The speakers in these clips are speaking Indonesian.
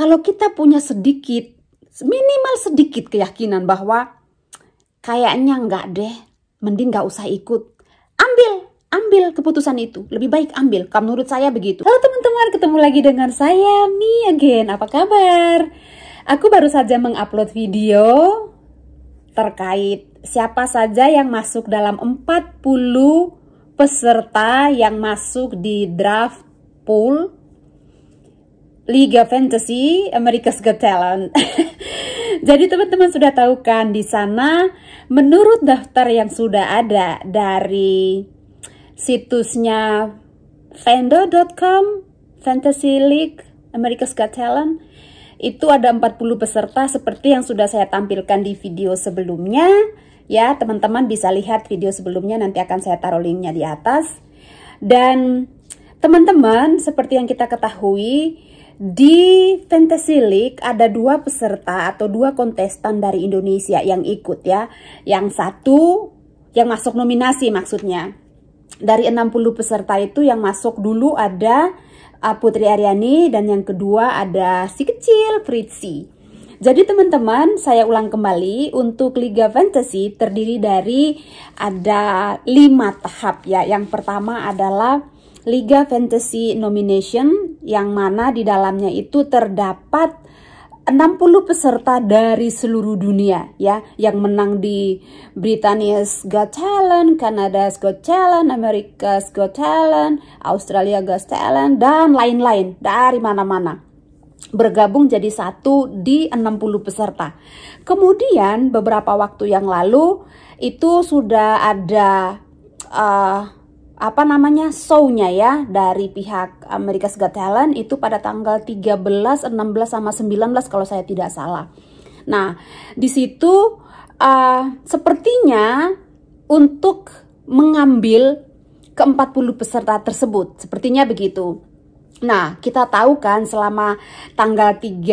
kalau kita punya sedikit, minimal sedikit keyakinan bahwa kayaknya nggak deh, mending nggak usah ikut. Ambil, ambil keputusan itu. Lebih baik ambil, kalau menurut saya begitu. Halo teman-teman, ketemu lagi dengan saya, Mi again. Apa kabar? Aku baru saja mengupload video terkait siapa saja yang masuk dalam 40 peserta yang masuk di draft pool Liga Fantasy America's Got Talent. Jadi teman-teman sudah tahu kan di sana menurut daftar yang sudah ada dari situsnya fando.com Fantasy League America's Got Talent itu ada 40 peserta seperti yang sudah saya tampilkan di video sebelumnya ya teman-teman bisa lihat video sebelumnya nanti akan saya taruh linknya di atas dan teman-teman seperti yang kita ketahui di Fantasy League ada dua peserta atau dua kontestan dari Indonesia yang ikut ya. Yang satu yang masuk nominasi maksudnya. Dari 60 peserta itu yang masuk dulu ada uh, Putri Aryani dan yang kedua ada si kecil Fritzi. Jadi teman-teman, saya ulang kembali untuk Liga Fantasy terdiri dari ada lima tahap ya. Yang pertama adalah Liga Fantasy Nomination yang mana di dalamnya itu terdapat 60 peserta dari seluruh dunia ya yang menang di Britania's Got Talent, Canada's Got Talent, America's Got Talent, Australia Got Talent dan lain-lain dari mana-mana bergabung jadi satu di 60 peserta. Kemudian beberapa waktu yang lalu itu sudah ada uh, apa namanya show-nya ya dari pihak Amerika Got Talent itu pada tanggal 13, 16 sama 19 kalau saya tidak salah. Nah, di situ uh, sepertinya untuk mengambil ke 40 peserta tersebut, sepertinya begitu. Nah, kita tahu kan selama tanggal 13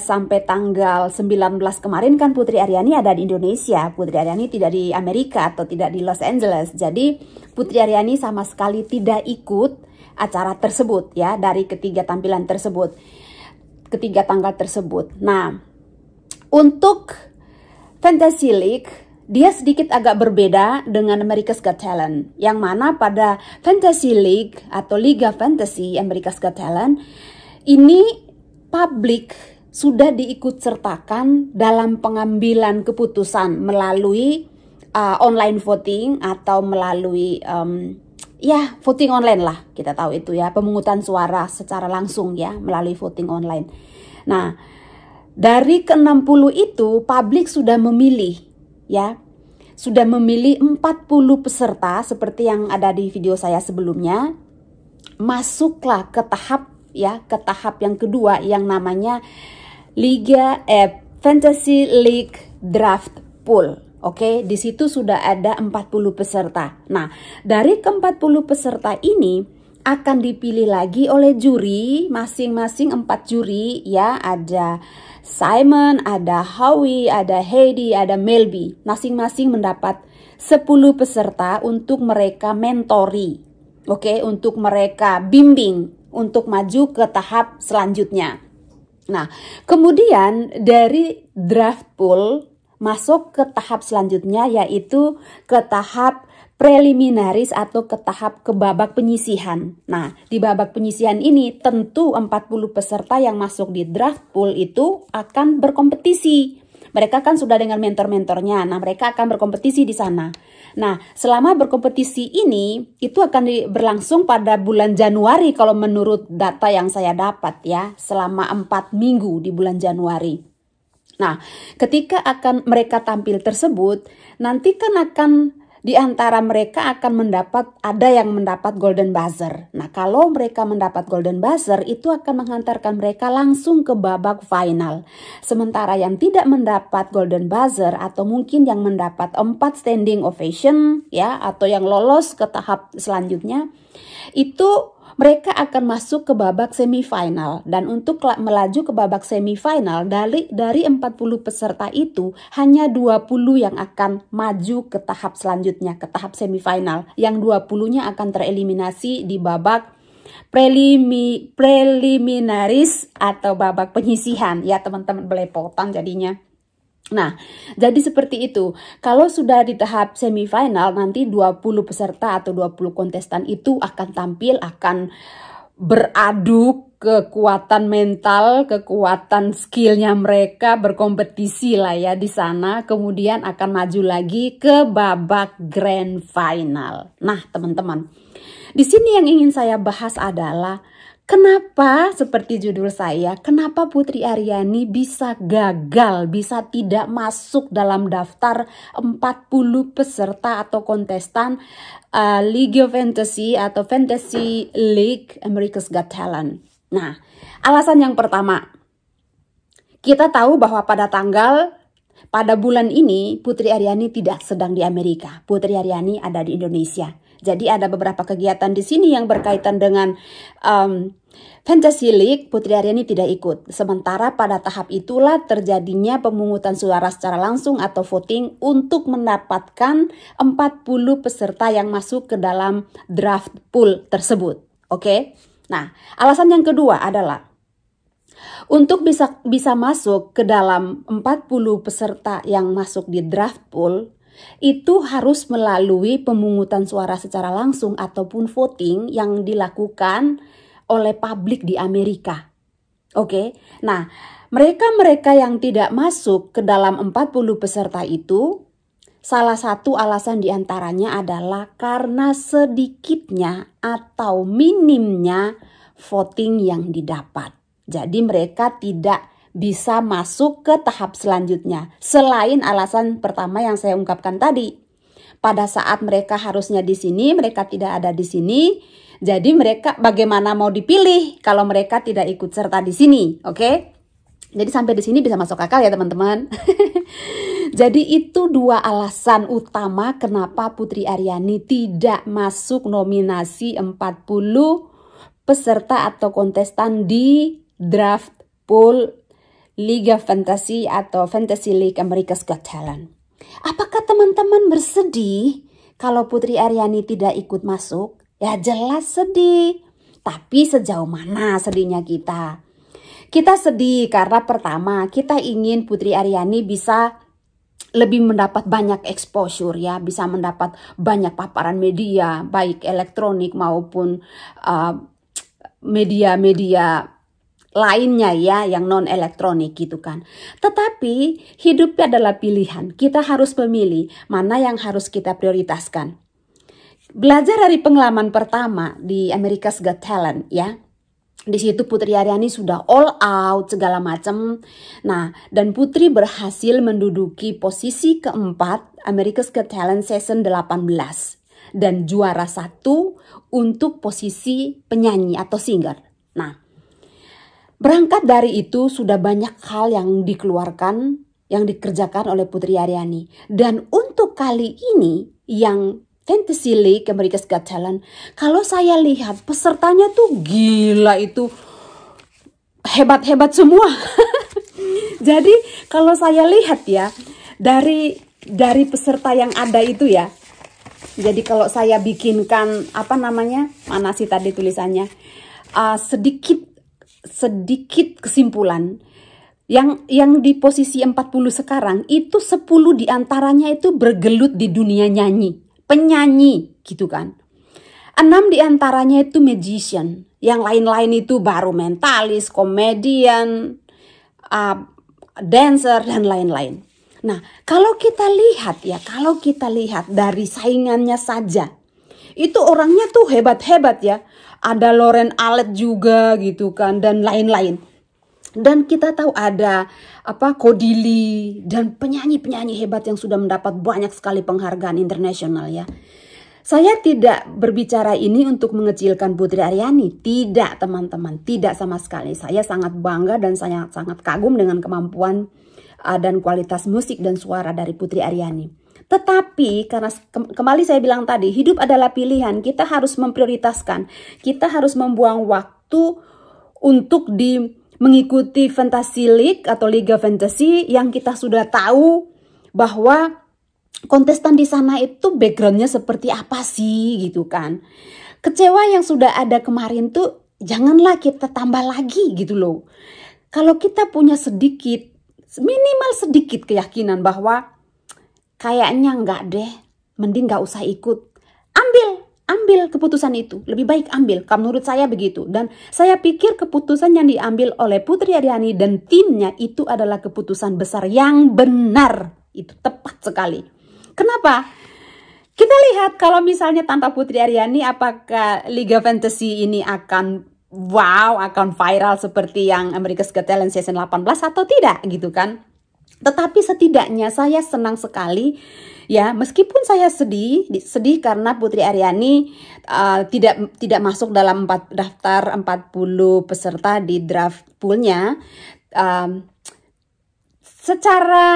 sampai tanggal 19 kemarin kan Putri Aryani ada di Indonesia. Putri Aryani tidak di Amerika atau tidak di Los Angeles. Jadi Putri Aryani sama sekali tidak ikut acara tersebut ya dari ketiga tampilan tersebut. Ketiga tanggal tersebut. Nah, untuk Fantasy League dia sedikit agak berbeda dengan America's Got Talent, yang mana pada Fantasy League atau Liga Fantasy America's Got Talent ini publik sudah diikut sertakan dalam pengambilan keputusan melalui uh, online voting atau melalui um, ya voting online lah kita tahu itu ya pemungutan suara secara langsung ya melalui voting online. Nah dari ke-60 itu publik sudah memilih ya sudah memilih 40 peserta seperti yang ada di video saya sebelumnya. Masuklah ke tahap ya, ke tahap yang kedua yang namanya Liga eh, Fantasy League Draft Pool. Oke, di situ sudah ada 40 peserta. Nah, dari ke-40 peserta ini akan dipilih lagi oleh juri masing-masing empat juri ya ada Simon, ada Howie, ada Heidi, ada Melby masing-masing mendapat 10 peserta untuk mereka mentori oke okay? untuk mereka bimbing untuk maju ke tahap selanjutnya nah kemudian dari draft pool masuk ke tahap selanjutnya yaitu ke tahap preliminaris atau ke tahap ke babak penyisihan. Nah, di babak penyisihan ini tentu 40 peserta yang masuk di draft pool itu akan berkompetisi. Mereka kan sudah dengan mentor-mentornya. Nah, mereka akan berkompetisi di sana. Nah, selama berkompetisi ini itu akan berlangsung pada bulan Januari kalau menurut data yang saya dapat ya, selama 4 minggu di bulan Januari. Nah, ketika akan mereka tampil tersebut, nanti kan akan di antara mereka akan mendapat ada yang mendapat golden buzzer. Nah, kalau mereka mendapat golden buzzer itu akan menghantarkan mereka langsung ke babak final. Sementara yang tidak mendapat golden buzzer atau mungkin yang mendapat empat standing ovation ya atau yang lolos ke tahap selanjutnya itu mereka akan masuk ke babak semifinal dan untuk melaju ke babak semifinal dari dari 40 peserta itu hanya 20 yang akan maju ke tahap selanjutnya ke tahap semifinal yang 20-nya akan tereliminasi di babak prelimi preliminaris atau babak penyisihan ya teman-teman belepotan jadinya Nah, jadi seperti itu. Kalau sudah di tahap semifinal, nanti 20 peserta atau 20 kontestan itu akan tampil, akan beradu kekuatan mental, kekuatan skillnya mereka berkompetisi lah ya di sana. Kemudian akan maju lagi ke babak grand final. Nah, teman-teman, di sini yang ingin saya bahas adalah Kenapa seperti judul saya, kenapa Putri Aryani bisa gagal, bisa tidak masuk dalam daftar 40 peserta atau kontestan uh, League of Fantasy atau Fantasy League America's Got Talent. Nah, alasan yang pertama, kita tahu bahwa pada tanggal pada bulan ini Putri Aryani tidak sedang di Amerika. Putri Aryani ada di Indonesia. Jadi ada beberapa kegiatan di sini yang berkaitan dengan um, Fantasy League, Putri Aryani tidak ikut. Sementara pada tahap itulah terjadinya pemungutan suara secara langsung atau voting untuk mendapatkan 40 peserta yang masuk ke dalam draft pool tersebut. Oke. Okay? Nah, alasan yang kedua adalah untuk bisa bisa masuk ke dalam 40 peserta yang masuk di draft pool, itu harus melalui pemungutan suara secara langsung ataupun voting yang dilakukan oleh publik di Amerika. Oke. Okay? Nah, mereka-mereka yang tidak masuk ke dalam 40 peserta itu salah satu alasan diantaranya adalah karena sedikitnya atau minimnya voting yang didapat. Jadi mereka tidak bisa masuk ke tahap selanjutnya. Selain alasan pertama yang saya ungkapkan tadi. Pada saat mereka harusnya di sini, mereka tidak ada di sini. Jadi mereka bagaimana mau dipilih kalau mereka tidak ikut serta di sini, oke? Okay? Jadi sampai di sini bisa masuk akal ya teman-teman. Jadi itu dua alasan utama kenapa Putri Aryani tidak masuk nominasi 40 peserta atau kontestan di draft pool Liga Fantasy atau Fantasy League Amerika Got Talent. Apakah teman-teman bersedih kalau Putri Aryani tidak ikut masuk? Ya jelas sedih. Tapi sejauh mana sedihnya kita? Kita sedih karena pertama kita ingin Putri Aryani bisa lebih mendapat banyak exposure ya, bisa mendapat banyak paparan media, baik elektronik maupun uh, media-media uh, media -media lainnya ya yang non elektronik gitu kan. Tetapi hidup adalah pilihan. Kita harus memilih mana yang harus kita prioritaskan. Belajar dari pengalaman pertama di America's Got Talent ya. Di situ Putri Aryani sudah all out segala macam. Nah, dan Putri berhasil menduduki posisi keempat America's Got Talent season 18 dan juara satu untuk posisi penyanyi atau singer. Berangkat dari itu sudah banyak hal yang dikeluarkan, yang dikerjakan oleh Putri Aryani. Dan untuk kali ini yang Fantasy League America's Got Talent, kalau saya lihat pesertanya tuh gila itu hebat-hebat semua. Jadi kalau saya lihat ya dari dari peserta yang ada itu ya. Jadi kalau saya bikinkan apa namanya? Mana sih tadi tulisannya? Uh, sedikit sedikit kesimpulan yang yang di posisi 40 sekarang itu 10 diantaranya itu bergelut di dunia nyanyi penyanyi gitu kan enam diantaranya itu magician yang lain-lain itu baru mentalis komedian uh, dancer dan lain-lain nah kalau kita lihat ya kalau kita lihat dari saingannya saja itu orangnya tuh hebat-hebat ya ada Loren Alet juga gitu kan dan lain-lain dan kita tahu ada apa Kodili dan penyanyi-penyanyi hebat yang sudah mendapat banyak sekali penghargaan internasional ya. Saya tidak berbicara ini untuk mengecilkan Putri Aryani, tidak teman-teman, tidak sama sekali. Saya sangat bangga dan saya sangat kagum dengan kemampuan uh, dan kualitas musik dan suara dari Putri Aryani. Tetapi karena kembali saya bilang tadi, hidup adalah pilihan. Kita harus memprioritaskan. Kita harus membuang waktu untuk di mengikuti fantasi league atau liga fantasi yang kita sudah tahu bahwa kontestan di sana itu backgroundnya seperti apa sih gitu kan. Kecewa yang sudah ada kemarin tuh janganlah kita tambah lagi gitu loh. Kalau kita punya sedikit, minimal sedikit keyakinan bahwa Kayaknya enggak deh, mending nggak usah ikut. Ambil, ambil keputusan itu. Lebih baik ambil, kamu menurut saya begitu. Dan saya pikir keputusan yang diambil oleh Putri Ariani dan timnya itu adalah keputusan besar yang benar. Itu tepat sekali. Kenapa? Kita lihat kalau misalnya tanpa Putri Ariani apakah Liga Fantasy ini akan wow, akan viral seperti yang America's Got Talent season 18 atau tidak gitu kan. Tetapi setidaknya saya senang sekali ya meskipun saya sedih sedih karena Putri Aryani uh, tidak tidak masuk dalam empat, daftar 40 peserta di draft poolnya um, secara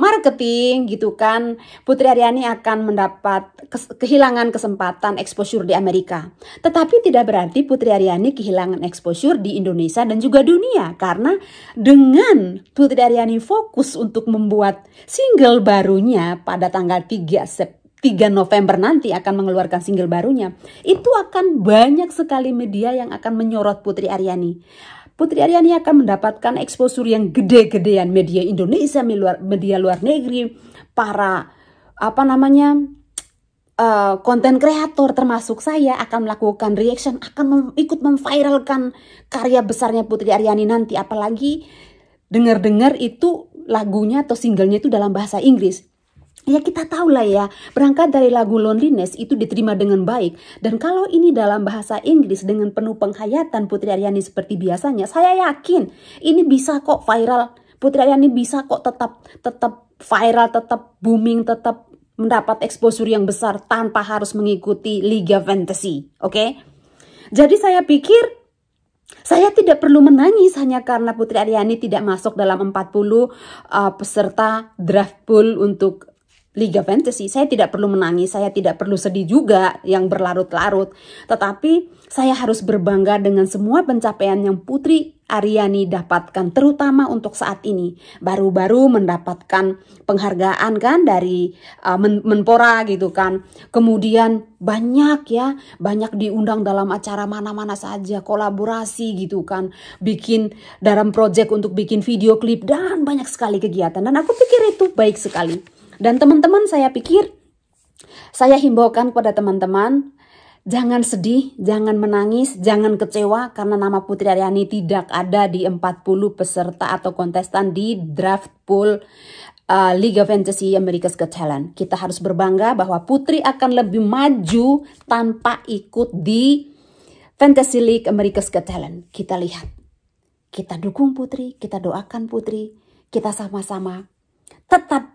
marketing gitu kan Putri Aryani akan mendapat kes kehilangan kesempatan exposure di Amerika. Tetapi tidak berarti Putri Aryani kehilangan exposure di Indonesia dan juga dunia karena dengan Putri Aryani fokus untuk membuat single barunya pada tanggal 3 September 3 November nanti akan mengeluarkan single barunya. Itu akan banyak sekali media yang akan menyorot Putri Aryani. Putri Aryani akan mendapatkan eksposur yang gede-gedean media Indonesia, media luar negeri, para apa namanya eh, konten uh, kreator termasuk saya akan melakukan reaction, akan mem ikut memviralkan karya besarnya Putri Aryani nanti. Apalagi dengar-dengar itu lagunya atau singlenya itu dalam bahasa Inggris. Ya kita tahu lah ya, berangkat dari lagu Loneliness itu diterima dengan baik. Dan kalau ini dalam bahasa Inggris dengan penuh penghayatan Putri Aryani seperti biasanya, saya yakin ini bisa kok viral. Putri Aryani bisa kok tetap tetap viral, tetap booming, tetap mendapat exposure yang besar tanpa harus mengikuti Liga Fantasy, oke? Okay? Jadi saya pikir saya tidak perlu menangis hanya karena Putri Aryani tidak masuk dalam 40 uh, peserta draft pool untuk Liga Fantasy. Saya tidak perlu menangis, saya tidak perlu sedih juga yang berlarut-larut. Tetapi saya harus berbangga dengan semua pencapaian yang Putri Ariani dapatkan terutama untuk saat ini. Baru-baru mendapatkan penghargaan kan dari uh, Men Menpora gitu kan. Kemudian banyak ya, banyak diundang dalam acara mana-mana saja, kolaborasi gitu kan. Bikin dalam project untuk bikin video klip dan banyak sekali kegiatan dan aku pikir itu baik sekali. Dan teman-teman saya pikir, saya himbaukan kepada teman-teman, jangan sedih, jangan menangis, jangan kecewa karena nama Putri Aryani tidak ada di 40 peserta atau kontestan di draft pool uh, eh, Liga Fantasy America's Got Talent. Kita harus berbangga bahwa Putri akan lebih maju tanpa ikut di Fantasy League America's Got Talent. Kita lihat. Kita dukung Putri, kita doakan Putri, kita sama-sama tetap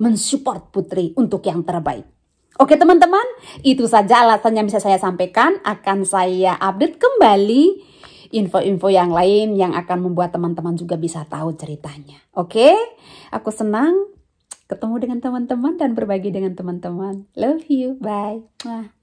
mensupport Putri untuk yang terbaik. Oke teman-teman, itu saja alasan yang bisa saya sampaikan. Akan saya update kembali info-info yang lain yang akan membuat teman-teman juga bisa tahu ceritanya. Oke, aku senang ketemu dengan teman-teman dan berbagi dengan teman-teman. Love you, bye.